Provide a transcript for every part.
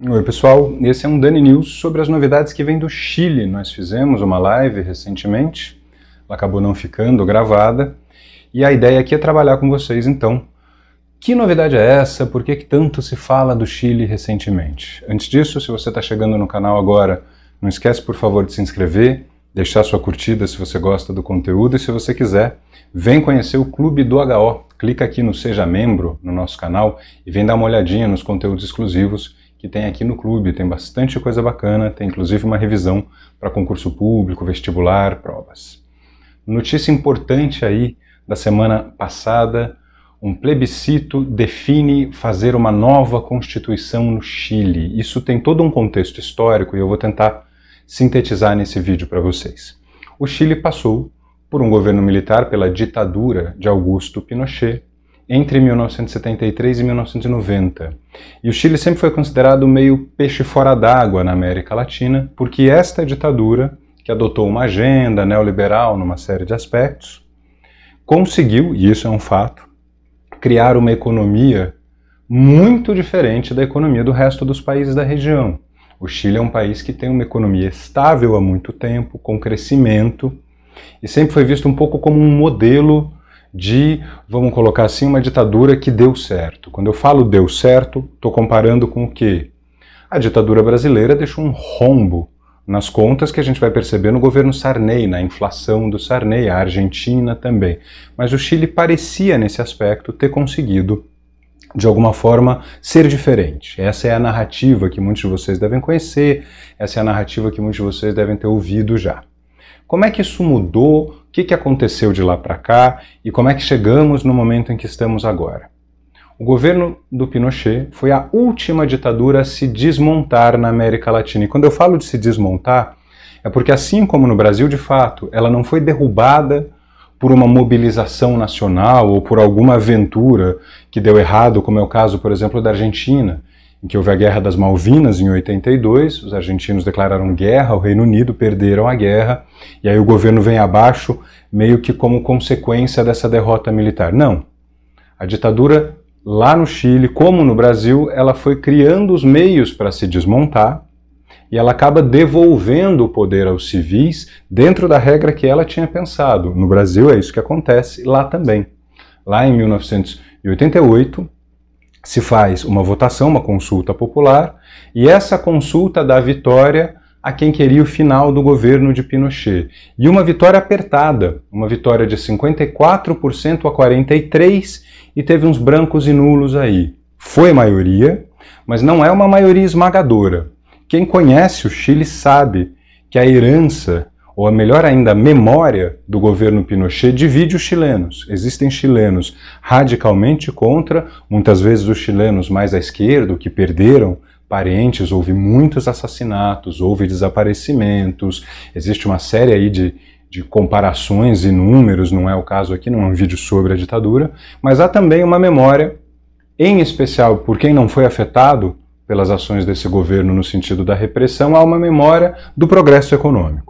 Oi pessoal, esse é um Dani News sobre as novidades que vêm do Chile. Nós fizemos uma live recentemente, ela acabou não ficando gravada, e a ideia aqui é trabalhar com vocês então. Que novidade é essa? Por que, que tanto se fala do Chile recentemente? Antes disso, se você está chegando no canal agora, não esquece por favor de se inscrever, deixar sua curtida se você gosta do conteúdo e se você quiser, vem conhecer o Clube do HO. Clica aqui no Seja Membro no nosso canal e vem dar uma olhadinha nos conteúdos exclusivos que tem aqui no clube. Tem bastante coisa bacana, tem inclusive uma revisão para concurso público, vestibular, provas. Notícia importante aí da semana passada: um plebiscito define fazer uma nova constituição no Chile. Isso tem todo um contexto histórico e eu vou tentar sintetizar nesse vídeo para vocês. O Chile passou por um governo militar pela ditadura de Augusto Pinochet entre 1973 e 1990. E o Chile sempre foi considerado meio peixe fora d'água na América Latina, porque esta ditadura, que adotou uma agenda neoliberal numa série de aspectos, conseguiu, e isso é um fato, criar uma economia muito diferente da economia do resto dos países da região. O Chile é um país que tem uma economia estável há muito tempo, com crescimento, e sempre foi visto um pouco como um modelo de, vamos colocar assim, uma ditadura que deu certo. Quando eu falo deu certo, estou comparando com o quê? A ditadura brasileira deixou um rombo nas contas que a gente vai perceber no governo Sarney, na inflação do Sarney, a Argentina também. Mas o Chile parecia, nesse aspecto, ter conseguido de alguma forma ser diferente. Essa é a narrativa que muitos de vocês devem conhecer, essa é a narrativa que muitos de vocês devem ter ouvido já. Como é que isso mudou o que, que aconteceu de lá para cá e como é que chegamos no momento em que estamos agora. O governo do Pinochet foi a última ditadura a se desmontar na América Latina. E quando eu falo de se desmontar, é porque, assim como no Brasil, de fato, ela não foi derrubada por uma mobilização nacional ou por alguma aventura que deu errado, como é o caso, por exemplo, da Argentina, em que houve a Guerra das Malvinas em 82, os argentinos declararam guerra, o Reino Unido perderam a guerra, e aí o governo vem abaixo meio que como consequência dessa derrota militar. Não. A ditadura lá no Chile, como no Brasil, ela foi criando os meios para se desmontar e ela acaba devolvendo o poder aos civis dentro da regra que ela tinha pensado. No Brasil é isso que acontece, lá também. Lá em 1988, se faz uma votação, uma consulta popular, e essa consulta dá vitória a quem queria o final do governo de Pinochet. E uma vitória apertada, uma vitória de 54% a 43%, e teve uns brancos e nulos aí. Foi maioria, mas não é uma maioria esmagadora. Quem conhece o Chile sabe que a herança ou melhor ainda, a memória do governo Pinochet divide os chilenos. Existem chilenos radicalmente contra, muitas vezes os chilenos mais à esquerda, que perderam parentes, houve muitos assassinatos, houve desaparecimentos, existe uma série aí de, de comparações e números, não é o caso aqui, não é um vídeo sobre a ditadura, mas há também uma memória, em especial por quem não foi afetado pelas ações desse governo no sentido da repressão, há uma memória do progresso econômico.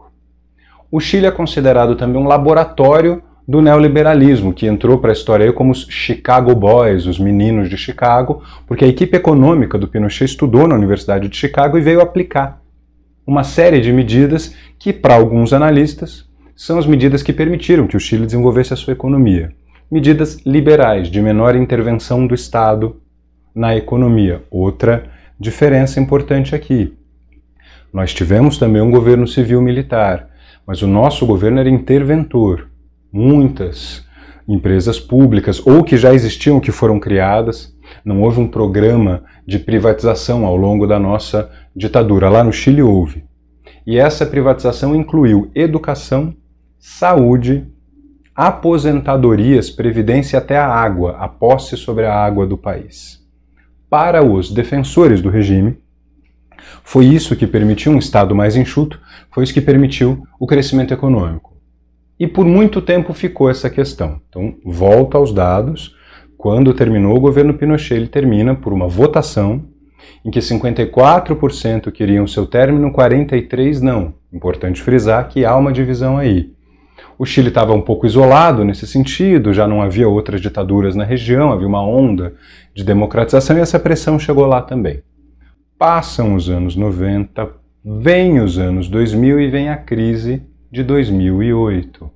O Chile é considerado também um laboratório do neoliberalismo, que entrou para a história como os Chicago Boys, os meninos de Chicago, porque a equipe econômica do Pinochet estudou na Universidade de Chicago e veio aplicar uma série de medidas que, para alguns analistas, são as medidas que permitiram que o Chile desenvolvesse a sua economia. Medidas liberais, de menor intervenção do Estado na economia. Outra diferença importante aqui. Nós tivemos também um governo civil militar mas o nosso governo era interventor. Muitas empresas públicas ou que já existiam que foram criadas. Não houve um programa de privatização ao longo da nossa ditadura. Lá no Chile houve. E essa privatização incluiu educação, saúde, aposentadorias, previdência até a água, a posse sobre a água do país. Para os defensores do regime, foi isso que permitiu um Estado mais enxuto, foi isso que permitiu o crescimento econômico. E por muito tempo ficou essa questão. Então, volta aos dados. Quando terminou o governo Pinochet, ele termina por uma votação em que 54% queriam seu término, 43% não. Importante frisar que há uma divisão aí. O Chile estava um pouco isolado nesse sentido, já não havia outras ditaduras na região, havia uma onda de democratização e essa pressão chegou lá também. Passam os anos 90, vem os anos 2000 e vem a crise de 2008.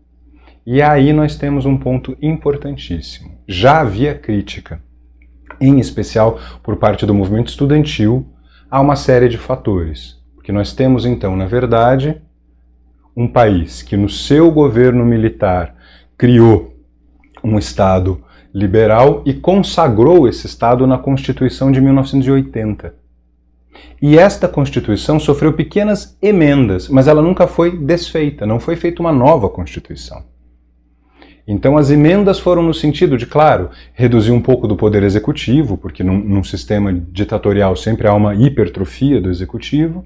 E aí nós temos um ponto importantíssimo. Já havia crítica, em especial por parte do movimento estudantil, a uma série de fatores. Porque nós temos então, na verdade, um país que no seu governo militar criou um Estado liberal e consagrou esse Estado na Constituição de 1980. E esta Constituição sofreu pequenas emendas, mas ela nunca foi desfeita, não foi feita uma nova Constituição. Então, as emendas foram no sentido de, claro, reduzir um pouco do poder executivo, porque num, num sistema ditatorial sempre há uma hipertrofia do executivo.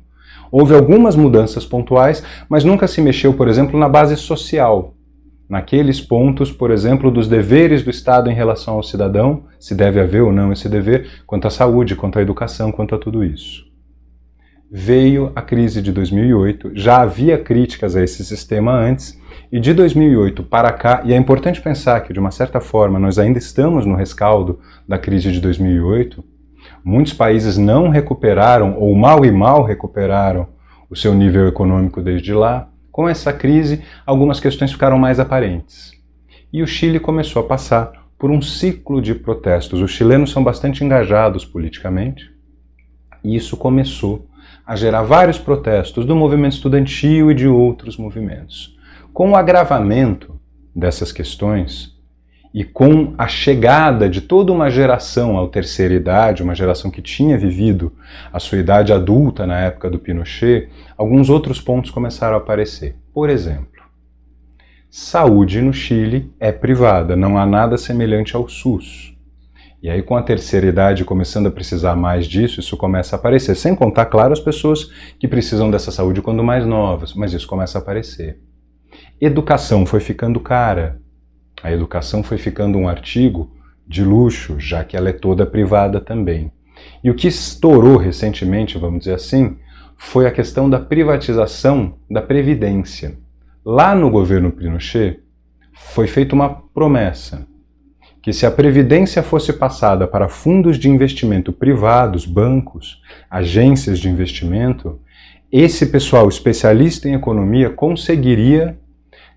Houve algumas mudanças pontuais, mas nunca se mexeu, por exemplo, na base social naqueles pontos, por exemplo, dos deveres do Estado em relação ao cidadão, se deve haver ou não esse dever, quanto à saúde, quanto à educação, quanto a tudo isso. Veio a crise de 2008, já havia críticas a esse sistema antes, e de 2008 para cá, e é importante pensar que de uma certa forma nós ainda estamos no rescaldo da crise de 2008, muitos países não recuperaram ou mal e mal recuperaram o seu nível econômico desde lá com essa crise, algumas questões ficaram mais aparentes. E o Chile começou a passar por um ciclo de protestos. Os chilenos são bastante engajados politicamente, e isso começou a gerar vários protestos do movimento estudantil e de outros movimentos. Com o agravamento dessas questões, e com a chegada de toda uma geração à terceira idade, uma geração que tinha vivido a sua idade adulta na época do Pinochet, alguns outros pontos começaram a aparecer. Por exemplo, saúde no Chile é privada, não há nada semelhante ao SUS. E aí, com a terceira idade começando a precisar mais disso, isso começa a aparecer. Sem contar, claro, as pessoas que precisam dessa saúde quando mais novas, mas isso começa a aparecer. Educação foi ficando cara. A educação foi ficando um artigo de luxo, já que ela é toda privada também. E o que estourou recentemente, vamos dizer assim, foi a questão da privatização da previdência. Lá no governo Pinochet, foi feita uma promessa que se a previdência fosse passada para fundos de investimento privados, bancos, agências de investimento, esse pessoal especialista em economia conseguiria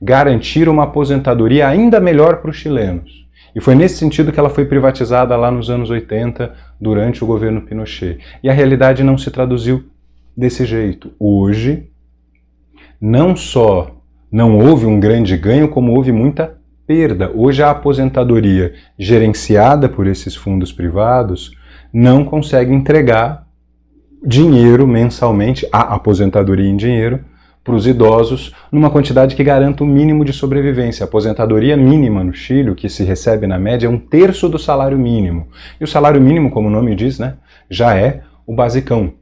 garantir uma aposentadoria ainda melhor para os chilenos. E foi nesse sentido que ela foi privatizada lá nos anos 80, durante o governo Pinochet. E a realidade não se traduziu desse jeito. Hoje, não só não houve um grande ganho, como houve muita perda. Hoje, a aposentadoria gerenciada por esses fundos privados não consegue entregar dinheiro mensalmente, a aposentadoria em dinheiro, para os idosos numa quantidade que garanta o mínimo de sobrevivência. A aposentadoria mínima no Chile, que se recebe na média, é um terço do salário mínimo. E o salário mínimo, como o nome diz, né, já é o basicão.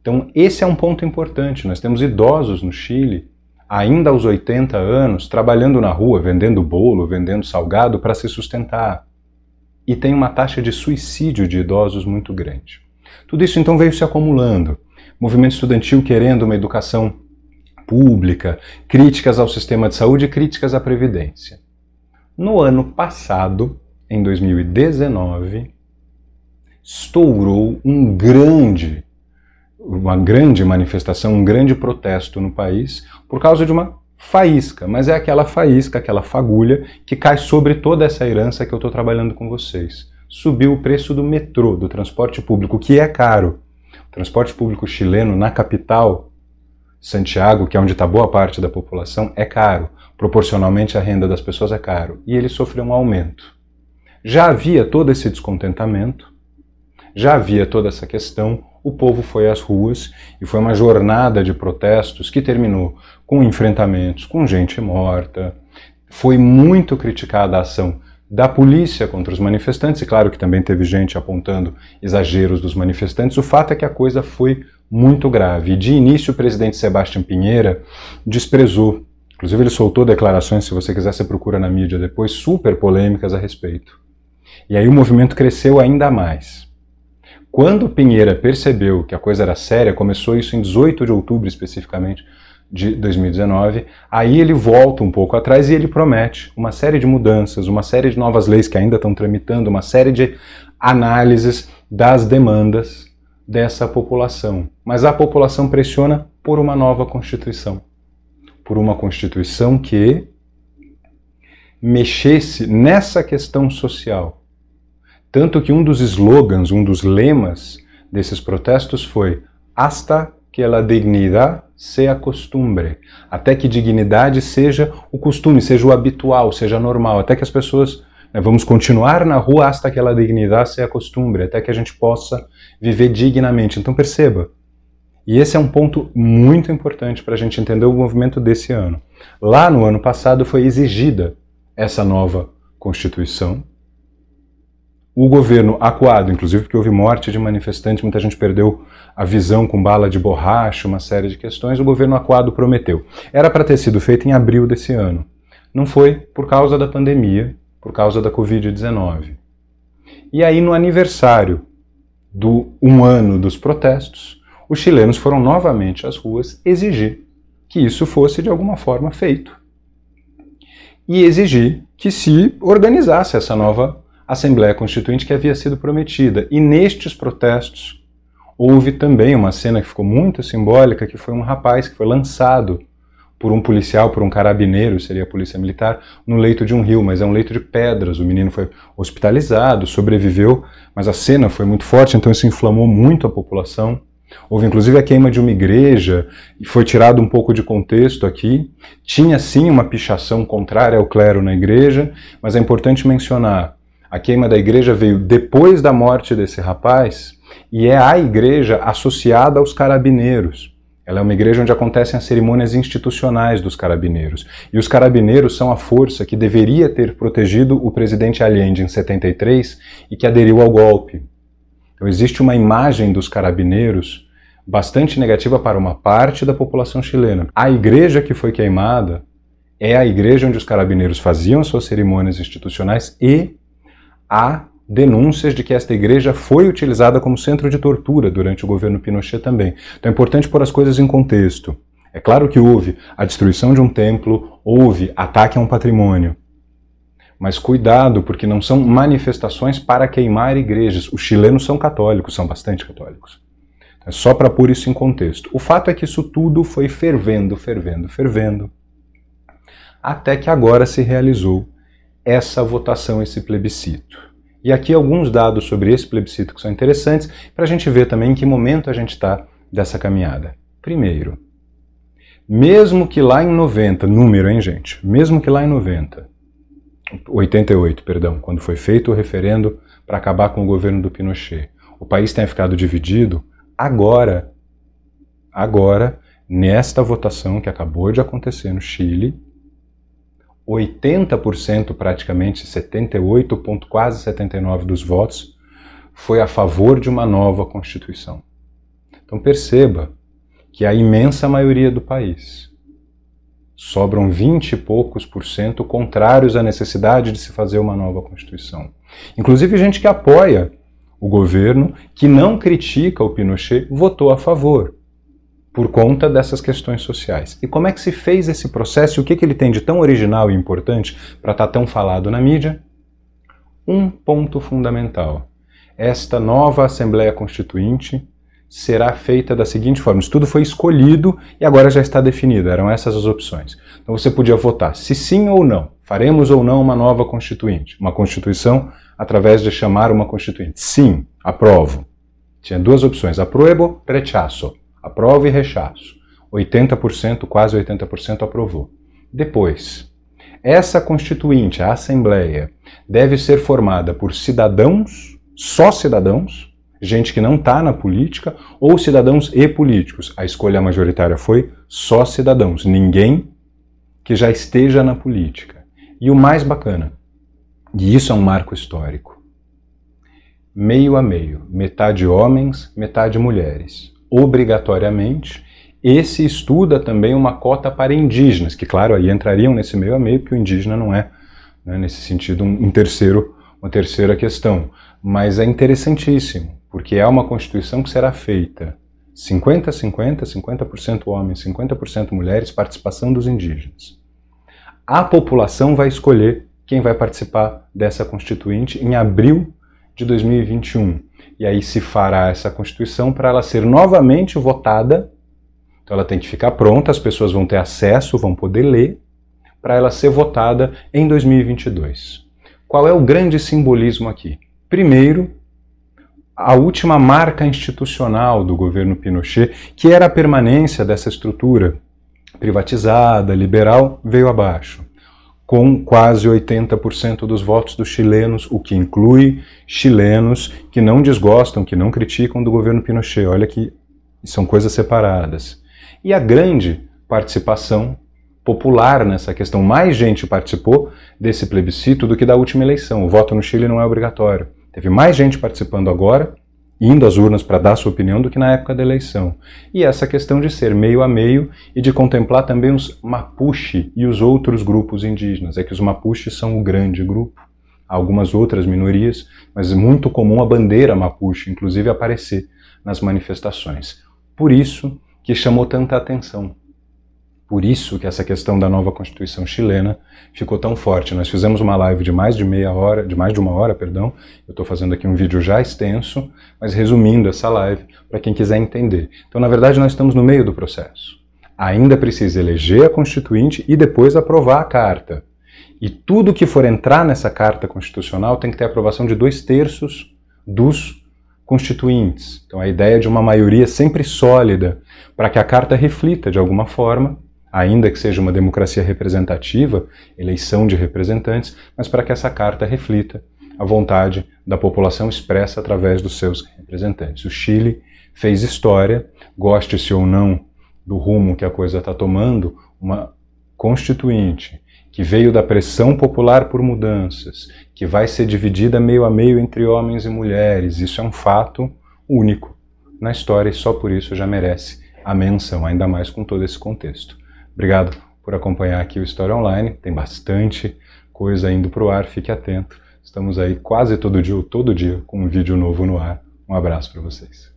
Então, esse é um ponto importante. Nós temos idosos no Chile, ainda aos 80 anos, trabalhando na rua, vendendo bolo, vendendo salgado para se sustentar. E tem uma taxa de suicídio de idosos muito grande. Tudo isso então veio se acumulando. Movimento estudantil querendo uma educação pública, críticas ao sistema de saúde e críticas à previdência. No ano passado, em 2019, estourou um grande uma grande manifestação, um grande protesto no país por causa de uma faísca, mas é aquela faísca, aquela fagulha que cai sobre toda essa herança que eu estou trabalhando com vocês. Subiu o preço do metrô, do transporte público, que é caro. O transporte público chileno na capital Santiago, que é onde está boa parte da população, é caro. Proporcionalmente à renda das pessoas é caro. E ele sofreu um aumento. Já havia todo esse descontentamento, já havia toda essa questão, o povo foi às ruas e foi uma jornada de protestos que terminou com enfrentamentos, com gente morta. Foi muito criticada a ação da polícia contra os manifestantes, e claro que também teve gente apontando exageros dos manifestantes. O fato é que a coisa foi muito grave. De início, o presidente Sebastião Pinheira desprezou. Inclusive, ele soltou declarações, se você quiser, você procura na mídia depois, super polêmicas a respeito. E aí o movimento cresceu ainda mais. Quando Pinheira percebeu que a coisa era séria, começou isso em 18 de outubro especificamente de 2019, aí ele volta um pouco atrás e ele promete uma série de mudanças, uma série de novas leis que ainda estão tramitando, uma série de análises das demandas dessa população. Mas a população pressiona por uma nova Constituição. Por uma Constituição que mexesse nessa questão social. Tanto que um dos slogans, um dos lemas desses protestos foi Hasta que la dignidad sea costumbre. Até que dignidade seja o costume, seja o habitual, seja normal. Até que as pessoas né? Vamos continuar na rua hasta que a dignidade se acostumbre, até que a gente possa viver dignamente. Então perceba, e esse é um ponto muito importante para a gente entender o movimento desse ano. Lá no ano passado foi exigida essa nova Constituição. O governo acuado, inclusive porque houve morte de manifestantes, muita gente perdeu a visão com bala de borracha, uma série de questões, o governo acuado prometeu. Era para ter sido feito em abril desse ano. Não foi por causa da pandemia, por causa da Covid-19. E aí, no aniversário do um ano dos protestos, os chilenos foram novamente às ruas exigir que isso fosse de alguma forma feito e exigir que se organizasse essa nova Assembleia Constituinte que havia sido prometida. E nestes protestos houve também uma cena que ficou muito simbólica, que foi um rapaz que foi lançado por um policial, por um carabineiro, seria a polícia militar, no leito de um rio, mas é um leito de pedras. O menino foi hospitalizado, sobreviveu, mas a cena foi muito forte, então isso inflamou muito a população. Houve inclusive a queima de uma igreja, e foi tirado um pouco de contexto aqui. Tinha sim uma pichação contrária ao clero na igreja, mas é importante mencionar: a queima da igreja veio depois da morte desse rapaz e é a igreja associada aos carabineiros. Ela é uma igreja onde acontecem as cerimônias institucionais dos carabineiros. E os carabineiros são a força que deveria ter protegido o presidente Allende em 73 e que aderiu ao golpe. Então existe uma imagem dos carabineiros bastante negativa para uma parte da população chilena. A igreja que foi queimada é a igreja onde os carabineiros faziam suas cerimônias institucionais e a denúncias de que esta igreja foi utilizada como centro de tortura durante o governo Pinochet também. Então é importante pôr as coisas em contexto. É claro que houve a destruição de um templo, houve ataque a um patrimônio. Mas cuidado, porque não são manifestações para queimar igrejas. Os chilenos são católicos, são bastante católicos. Então, é só para pôr isso em contexto. O fato é que isso tudo foi fervendo, fervendo, fervendo, até que agora se realizou essa votação, esse plebiscito. E aqui alguns dados sobre esse plebiscito que são interessantes para a gente ver também em que momento a gente está dessa caminhada. Primeiro, mesmo que lá em 90, número, hein, gente? Mesmo que lá em 90, 88, perdão, quando foi feito o referendo para acabar com o governo do Pinochet, o país tenha ficado dividido, agora, agora, nesta votação que acabou de acontecer no Chile, 80% praticamente, 78, ponto, quase 79 dos votos foi a favor de uma nova Constituição. Então perceba que a imensa maioria do país, sobram 20 e poucos por cento contrários à necessidade de se fazer uma nova Constituição. Inclusive gente que apoia o governo, que não critica o Pinochet, votou a favor por conta dessas questões sociais. E como é que se fez esse processo e o que, que ele tem de tão original e importante para estar tá tão falado na mídia? Um ponto fundamental. Esta nova Assembleia Constituinte será feita da seguinte forma: isso tudo foi escolhido e agora já está definido, eram essas as opções. Então você podia votar se sim ou não, faremos ou não uma nova Constituinte, uma Constituição através de chamar uma Constituinte. Sim, aprovo. Tinha duas opções: Aprovo, rechaço. Aprova e rechaço. 80%, quase 80% aprovou. Depois, essa constituinte, a Assembleia, deve ser formada por cidadãos, só cidadãos, gente que não está na política, ou cidadãos e políticos. A escolha majoritária foi só cidadãos, ninguém que já esteja na política. E o mais bacana, e isso é um marco histórico, meio a meio, metade homens, metade mulheres obrigatoriamente. Esse estuda também uma cota para indígenas, que, claro, aí entrariam nesse meio a meio, porque o indígena não é, né, nesse sentido, um terceiro, uma terceira questão. Mas é interessantíssimo, porque é uma Constituição que será feita 50-50, 50%, -50, 50 homens, 50% mulheres, participação dos indígenas. A população vai escolher quem vai participar dessa Constituinte em abril de 2021. E aí se fará essa Constituição para ela ser novamente votada. Então ela tem que ficar pronta, as pessoas vão ter acesso, vão poder ler, para ela ser votada em 2022. Qual é o grande simbolismo aqui? Primeiro, a última marca institucional do governo Pinochet, que era a permanência dessa estrutura privatizada, liberal, veio abaixo com quase 80% dos votos dos chilenos, o que inclui chilenos que não desgostam, que não criticam do governo Pinochet. Olha que são coisas separadas. E a grande participação popular nessa questão. Mais gente participou desse plebiscito do que da última eleição. O voto no Chile não é obrigatório. Teve mais gente participando agora indo às urnas para dar sua opinião do que na época da eleição. E essa questão de ser meio a meio e de contemplar também os Mapuche e os outros grupos indígenas. É que os Mapuche são o grande grupo, há algumas outras minorias, mas é muito comum a bandeira Mapuche, inclusive, aparecer nas manifestações. Por isso que chamou tanta atenção. Por isso que essa questão da nova Constituição chilena ficou tão forte. Nós fizemos uma live de mais de meia hora, de mais de uma hora, perdão. Eu estou fazendo aqui um vídeo já extenso, mas resumindo essa live para quem quiser entender. Então, na verdade, nós estamos no meio do processo. Ainda precisa eleger a Constituinte e depois aprovar a carta. E tudo que for entrar nessa carta constitucional tem que ter aprovação de dois terços dos constituintes. Então, a ideia é de uma maioria sempre sólida para que a carta reflita de alguma forma ainda que seja uma democracia representativa, eleição de representantes, mas para que essa carta reflita a vontade da população expressa através dos seus representantes. O Chile fez história, goste-se ou não do rumo que a coisa está tomando, uma constituinte que veio da pressão popular por mudanças, que vai ser dividida meio a meio entre homens e mulheres. Isso é um fato único na história e só por isso já merece a menção, ainda mais com todo esse contexto. Obrigado por acompanhar aqui o História Online. Tem bastante coisa indo para o ar, fique atento. Estamos aí quase todo dia, todo dia, com um vídeo novo no ar. Um abraço para vocês.